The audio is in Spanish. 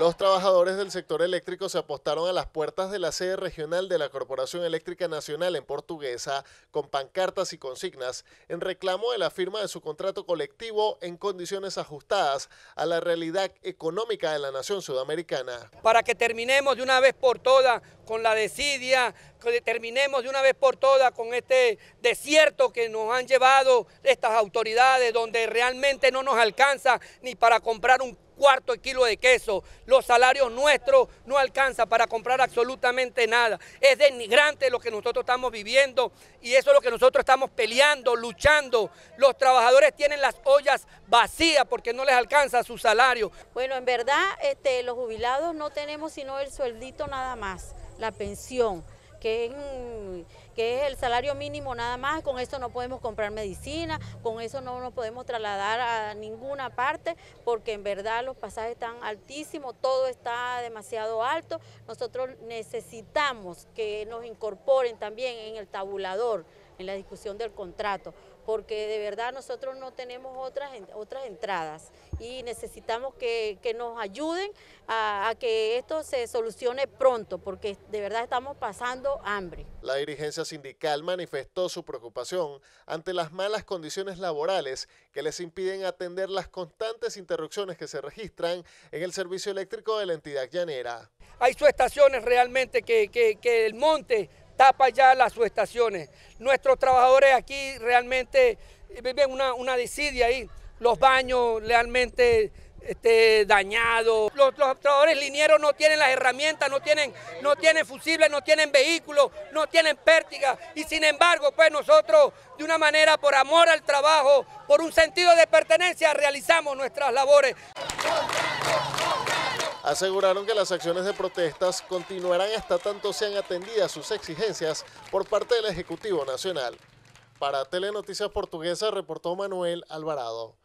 Los trabajadores del sector eléctrico se apostaron a las puertas de la sede regional de la Corporación Eléctrica Nacional en Portuguesa con pancartas y consignas en reclamo de la firma de su contrato colectivo en condiciones ajustadas a la realidad económica de la nación sudamericana. Para que terminemos de una vez por todas con la desidia, que terminemos de una vez por todas con este desierto que nos han llevado estas autoridades donde realmente no nos alcanza ni para comprar un cuarto de kilo de queso. Los salarios nuestros no alcanzan para comprar absolutamente nada. Es denigrante lo que nosotros estamos viviendo y eso es lo que nosotros estamos peleando, luchando. Los trabajadores tienen las ollas vacías porque no les alcanza su salario. Bueno, en verdad este, los jubilados no tenemos sino el sueldito nada más, la pensión que es, el salario mínimo nada más, con eso no podemos comprar medicina, con eso no nos podemos trasladar a ninguna parte, porque en verdad los pasajes están altísimos, todo está demasiado alto. Nosotros necesitamos que nos incorporen también en el tabulador, en la discusión del contrato, porque de verdad nosotros no tenemos otras, otras entradas y necesitamos que, nos ayuden a, que esto se solucione pronto, porque de verdad estamos pasando hambre. La dirigencia sindical manifestó su preocupación ante las malas condiciones laborales que les impiden atender las constantes interrupciones que se registran en el servicio eléctrico de la entidad llanera. Hay subestaciones realmente que, el monte tapa ya las subestaciones. Nuestros trabajadores aquí realmente viven una, una desidia ahí los baños realmente este, dañados. Los, trabajadores linieros no tienen las herramientas, no tienen, no tienen fusibles, no tienen vehículos, no tienen pértiga Y sin embargo, pues nosotros, de una manera por amor al trabajo, por un sentido de pertenencia, realizamos nuestras labores. Aseguraron que las acciones de protestas continuarán hasta tanto sean atendidas sus exigencias por parte del Ejecutivo Nacional. Para Telenoticias Portuguesa reportó Manuel Alvarado.